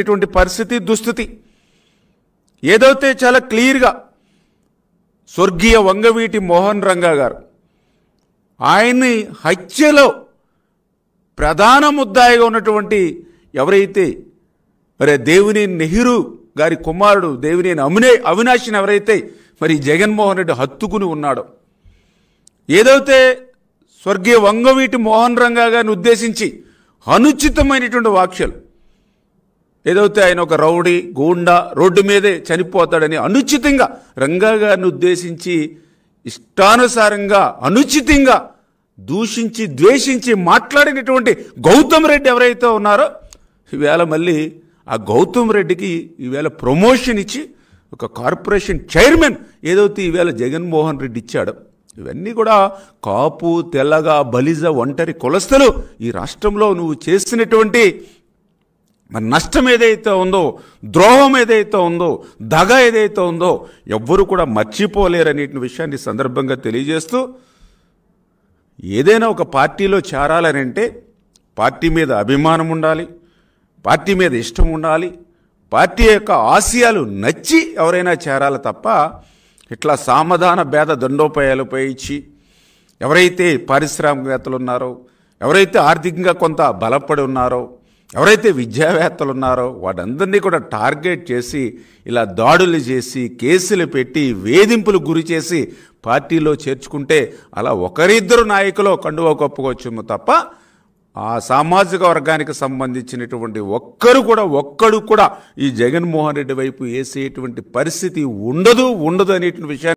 ఇటువంటి పరిస్థితి దుస్థితి ఏదైతే చాలా క్లియర్గా స్వర్గీయ వంగవీటి మోహన్ రంగా గారు ఆయన్ని హత్యలో ప్రధాన ముద్దాయిగా ఉన్నటువంటి ఎవరైతే మరి దేవుని నెహ్రూ గారి కుమారుడు దేవుని అమినే అవినాష్ని ఎవరైతే మరి జగన్మోహన్ రెడ్డి హత్తుకుని ఉన్నాడో ఏదైతే స్వర్గీయ వంగవీటి మోహన్ రంగా గారిని ఉద్దేశించి అనుచితమైనటువంటి వాక్యాలు ఏదైతే ఆయన ఒక రౌడీ గూండా రోడ్డు మీదే చనిపోతాడని అనుచితంగా రంగా గారిని ఉద్దేశించి ఇష్టానుసారంగా అనుచితంగా దూషించి ద్వేషించి మాట్లాడినటువంటి గౌతమ్ రెడ్డి ఎవరైతే ఉన్నారో ఈవేళ మళ్ళీ ఆ గౌతమ్ రెడ్డికి ఈవేళ ప్రమోషన్ ఇచ్చి ఒక కార్పొరేషన్ చైర్మన్ ఏదైతే ఈవేళ జగన్మోహన్ రెడ్డి ఇచ్చాడు ఇవన్నీ కూడా కాపు తెల్లగా బలిజ ఒంటరి కులస్థలు ఈ రాష్ట్రంలో నువ్వు చేసినటువంటి మరి నష్టం ఏదైతే ఉందో ద్రోహం ఏదైతే ఉందో దగ ఏదైతే ఉందో ఎవ్వరూ కూడా మర్చిపోలేరనే విషయాన్ని సందర్భంగా తెలియజేస్తూ ఏదైనా ఒక పార్టీలో చేరాలని అంటే పార్టీ మీద అభిమానం ఉండాలి పార్టీ మీద ఇష్టం ఉండాలి పార్టీ యొక్క ఆశయాలు నచ్చి ఎవరైనా చేరాలి తప్ప ఇట్లా సామధాన భేద దండోపాయాలు ఇచ్చి ఎవరైతే పారిశ్రామికవేత్తలు ఉన్నారో ఎవరైతే ఆర్థికంగా కొంత బలపడి ఉన్నారో ఎవరైతే విద్యావేత్తలు ఉన్నారో వాటందరినీ కూడా టార్గెట్ చేసి ఇలా దాడులు చేసి కేసులు పెట్టి వేధింపులు గురి చేసి పార్టీలో చేర్చుకుంటే అలా ఒకరిద్దరు నాయకులు కండువ కప్పుకొచ్చేమో తప్ప ఆ సామాజిక వర్గానికి సంబంధించినటువంటి ఒక్కరు కూడా ఒక్కడు కూడా ఈ జగన్మోహన్ రెడ్డి వైపు వేసేటువంటి పరిస్థితి ఉండదు ఉండదు అనేటువంటి విషయాన్ని